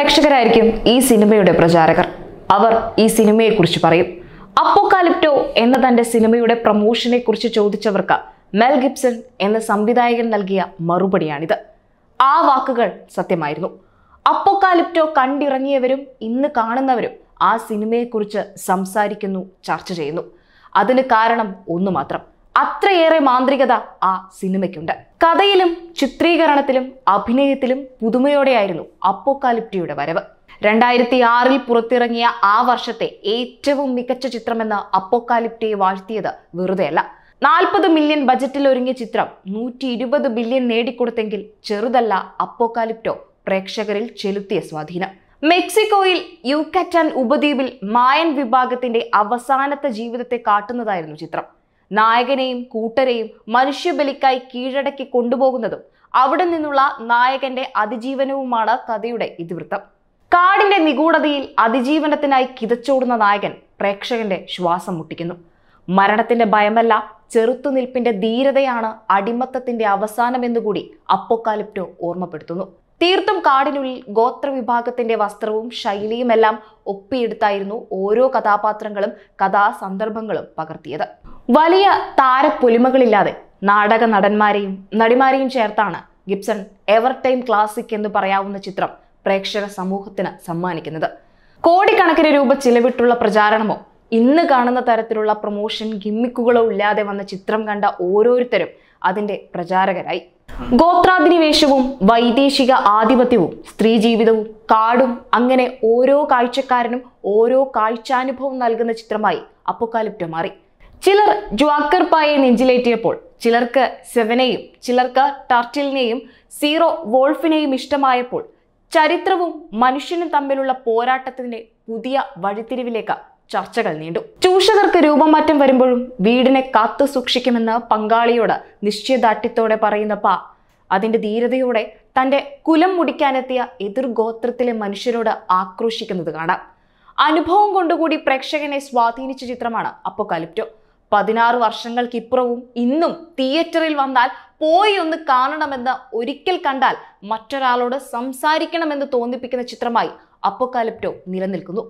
പ്രേക്ഷകരായിരിക്കും ഈ സിനിമയുടെ പ്രചാരകർ അവർ ഈ സിനിമയെക്കുറിച്ച് പറയും അപ്പോക്കാലിപ്റ്റോ എന്ന തൻ്റെ സിനിമയുടെ കുറിച്ച് ചോദിച്ചവർക്ക് മെൽ ഗിബ്സൺ എന്ന സംവിധായകൻ നൽകിയ മറുപടിയാണിത് ആ വാക്കുകൾ സത്യമായിരുന്നു അപ്പോക്കാലിപ്റ്റോ കണ്ടിറങ്ങിയവരും ഇന്ന് കാണുന്നവരും ആ സിനിമയെക്കുറിച്ച് സംസാരിക്കുന്നു ചർച്ച ചെയ്യുന്നു അതിന് കാരണം ഒന്നു മാത്രം അത്രയേറെ മാന്ത്രികത ആ സിനിമയ്ക്കുണ്ട് കഥയിലും ചിത്രീകരണത്തിലും അഭിനയത്തിലും പുതുമയോടെയായിരുന്നു അപ്പോക്കാലിപ്റ്റിയുടെ വരവ് രണ്ടായിരത്തി ആറിൽ പുറത്തിറങ്ങിയ ആ വർഷത്തെ ഏറ്റവും മികച്ച ചിത്രമെന്ന് അപ്പോക്കാലിപ്റ്റിയെ വാഴ്ത്തിയത് വെറുതെയല്ല നാൽപ്പത് മില്യൺ ബജറ്റിൽ ഒരുങ്ങിയ ചിത്രം നൂറ്റി ഇരുപത് ബില്യൺ നേടിക്കൊടുത്തെങ്കിൽ ചെറുതല്ല അപ്പോക്കാലിപ്റ്റോ പ്രേക്ഷകരിൽ ചെലുത്തിയ സ്വാധീനം മെക്സിക്കോയിൽ യുക്കറ്റാൻ ഉപദ്വീപിൽ മായൻ വിഭാഗത്തിന്റെ അവസാനത്തെ ജീവിതത്തെ കാട്ടുന്നതായിരുന്നു ചിത്രം നായകനെയും കൂട്ടരെയും മനുഷ്യബലിക്കായി കീഴടക്കി കൊണ്ടുപോകുന്നതും അവിടെ നിന്നുള്ള നായകന്റെ അതിജീവനവുമാണ് കഥയുടെ ഇതിവൃത്തം കാടിന്റെ നിഗൂഢതയിൽ അതിജീവനത്തിനായി കിതച്ചോടുന്ന നായകൻ പ്രേക്ഷകന്റെ ശ്വാസം മുട്ടിക്കുന്നു മരണത്തിന്റെ ഭയമല്ല ചെറുത്തുനിൽപ്പിന്റെ ധീരതയാണ് അടിമത്തത്തിന്റെ അവസാനമെന്നുകൂടി അപ്പോക്കാലിപ്റ്റോ ഓർമ്മപ്പെടുത്തുന്നു തീർത്തും കാടിനുള്ളിൽ ഗോത്രവിഭാഗത്തിന്റെ വസ്ത്രവും ശൈലിയുമെല്ലാം ഒപ്പിയെടുത്തായിരുന്നു ഓരോ കഥാപാത്രങ്ങളും കഥാസന്ദർഭങ്ങളും പകർത്തിയത് വലിയ താരപ്പൊലിമകളില്ലാതെ നാടക നടന്മാരെയും നടിമാരെയും ചേർത്താണ് ഗിബ്സൺ എവർ ടൈം ക്ലാസിക് എന്ന് പറയാവുന്ന ചിത്രം പ്രേക്ഷക സമൂഹത്തിന് സമ്മാനിക്കുന്നത് കോടിക്കണക്കിന് രൂപ ചിലവിട്ടുള്ള പ്രചാരണമോ ഇന്ന് കാണുന്ന തരത്തിലുള്ള പ്രൊമോഷൻ ഗിമ്മിക്കുകളോ ഇല്ലാതെ വന്ന ചിത്രം കണ്ട ഓരോരുത്തരും അതിന്റെ പ്രചാരകരായി ഗോത്രാധിനിവേശവും വൈദേശിക ആധിപത്യവും സ്ത്രീ ജീവിതവും കാടും അങ്ങനെ ഓരോ കാഴ്ചക്കാരനും ഓരോ കാഴ്ചാനുഭവം നൽകുന്ന ചിത്രമായി അപ്പൊക്കാലിപ്റ്റ മാറി ചിലർ ജ്വാക്കർ പായെ നെഞ്ചിലേറ്റിയപ്പോൾ ചിലർക്ക് സെവനെയും ചിലർക്ക് ടർട്ടിലിനെയും സീറോ വോൾഫിനെയും ഇഷ്ടമായപ്പോൾ ചരിത്രവും മനുഷ്യനും തമ്മിലുള്ള പോരാട്ടത്തിന്റെ പുതിയ വഴിത്തിരിവിലേക്ക് ചർച്ചകൾ നീണ്ടു ചൂഷകർക്ക് രൂപമാറ്റം വരുമ്പോഴും വീടിനെ കാത്തു സൂക്ഷിക്കുമെന്ന് പങ്കാളിയോട് നിശ്ചയദാർഢ്യത്തോടെ പറയുന്ന പാ അതിന്റെ ധീരതയോടെ തന്റെ കുലം മുടിക്കാനെത്തിയ എതിർ ഗോത്രത്തിലെ മനുഷ്യരോട് ആക്രോശിക്കുന്നത് കാണാം അനുഭവം കൊണ്ടുകൂടി പ്രേക്ഷകനെ സ്വാധീനിച്ച ചിത്രമാണ് കലിപ്റ്റോ പതിനാറ് വർഷങ്ങൾക്കിപ്പുറവും ഇന്നും തിയേറ്ററിൽ വന്നാൽ പോയി ഒന്ന് കാണണമെന്ന് ഒരിക്കൽ കണ്ടാൽ മറ്റൊരാളോട് സംസാരിക്കണമെന്ന് തോന്നിപ്പിക്കുന്ന ചിത്രമായി അപ്പോക്കാലിപ്റ്റോ നിലനിൽക്കുന്നു